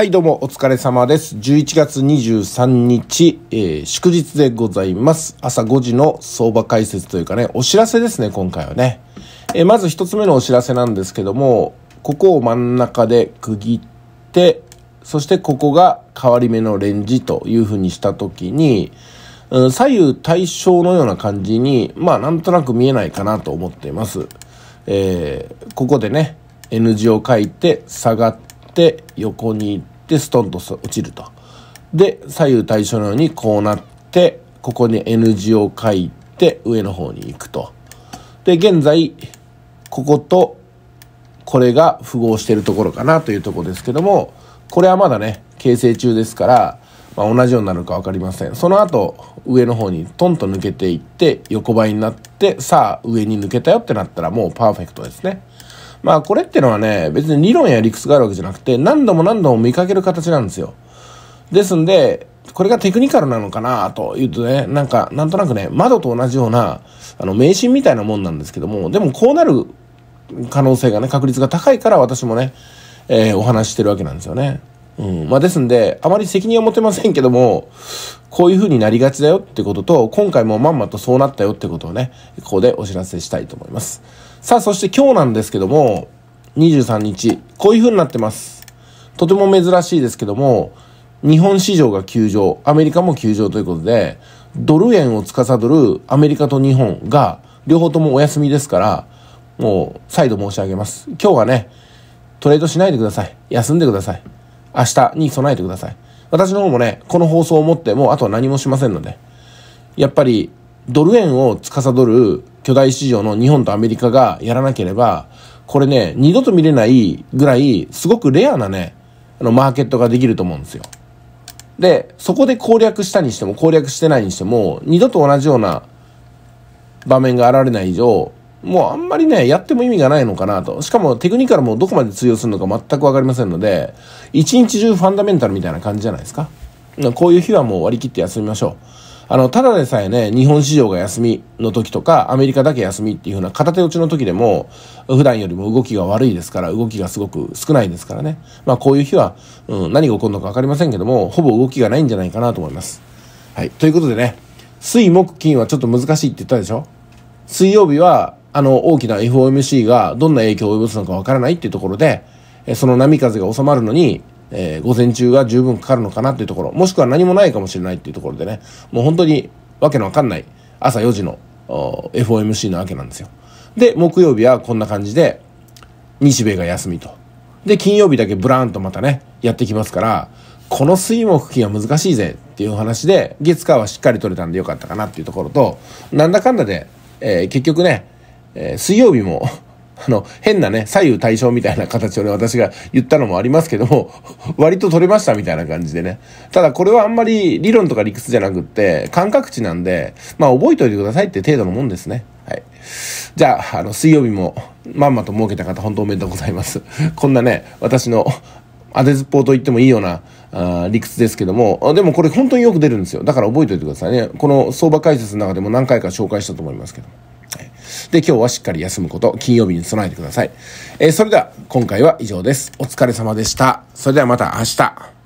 はい、どうもお疲れ様です。11月23日、えー、祝日でございます。朝5時の相場解説というかね、お知らせですね、今回はね。えー、まず一つ目のお知らせなんですけども、ここを真ん中で区切って、そしてここが変わり目のレンジという風にしたときに、うん、左右対称のような感じに、まあなんとなく見えないかなと思っています。えー、ここでね、N 字を書いて下がって、横に行っで、ストンと落ちると。で、左右対称のようにこうなって、ここに N 字を書いて、上の方に行くと。で、現在、ここと、これが符合してるところかなというとこですけども、これはまだね、形成中ですから、まあ、同じようになるか分かりません。その後、上の方にトンと抜けていって、横ばいになって、さあ上に抜けたよってなったらもうパーフェクトですね。まあこれってのはね、別に理論や理屈があるわけじゃなくて、何度も何度も見かける形なんですよ。ですんで、これがテクニカルなのかなというとね、なんか、なんとなくね、窓と同じような、あの、迷信みたいなもんなんですけども、でもこうなる可能性がね、確率が高いから私もね、えー、お話してるわけなんですよね。うん。まあ、ですんで、あまり責任は持てませんけども、こういう風になりがちだよってことと、今回もまんまとそうなったよってことをね、ここでお知らせしたいと思います。さあ、そして今日なんですけども、23日、こういう風になってます。とても珍しいですけども、日本市場が休場、アメリカも休場ということで、ドル円を司るアメリカと日本が、両方ともお休みですから、もう、再度申し上げます。今日はね、トレードしないでください。休んでください。明日に備えてください。私の方もね、この放送をもってもうあとは何もしませんので、やっぱりドル円を司る巨大市場の日本とアメリカがやらなければ、これね、二度と見れないぐらい、すごくレアなね、あの、マーケットができると思うんですよ。で、そこで攻略したにしても、攻略してないにしても、二度と同じような場面が現れない以上、もうあんまりね、やっても意味がないのかなと。しかもテクニカルもどこまで通用するのか全くわかりませんので、一日中ファンダメンタルみたいな感じじゃないですか。こういう日はもう割り切って休みましょう。あの、ただでさえね、日本市場が休みの時とか、アメリカだけ休みっていううな片手落ちの時でも、普段よりも動きが悪いですから、動きがすごく少ないですからね。まあこういう日は、うん、何が起こるのかわかりませんけども、ほぼ動きがないんじゃないかなと思います。はい。ということでね、水木金はちょっと難しいって言ったでしょ水曜日はあの、大きな FOMC がどんな影響を及ぼすのかわからないっていうところで、その波風が収まるのに、えー、午前中が十分かかるのかなっていうところ、もしくは何もないかもしれないっていうところでね、もう本当にわけのわかんない朝4時の FOMC なわけなんですよ。で、木曜日はこんな感じで、日米が休みと。で、金曜日だけブラーンとまたね、やってきますから、この水木金は難しいぜっていう話で、月火はしっかり取れたんでよかったかなっていうところと、なんだかんだで、えー、結局ね、えー、水曜日も あの、変なね、左右対称みたいな形をね、私が言ったのもありますけども、割と取れましたみたいな感じでね。ただこれはあんまり理論とか理屈じゃなくって、感覚値なんで、まあ覚えておいてくださいって程度のもんですね。はい。じゃあ、あの、水曜日も、まんまと儲けた方、本当おめでとうございます。こんなね、私の、当てずっぽうと言ってもいいような、あ理屈ですけども、でもこれ本当によく出るんですよ。だから覚えておいてくださいね。この相場解説の中でも何回か紹介したと思いますけども。で、今日はしっかり休むこと、金曜日に備えてください。えー、それでは今回は以上です。お疲れ様でした。それではまた明日。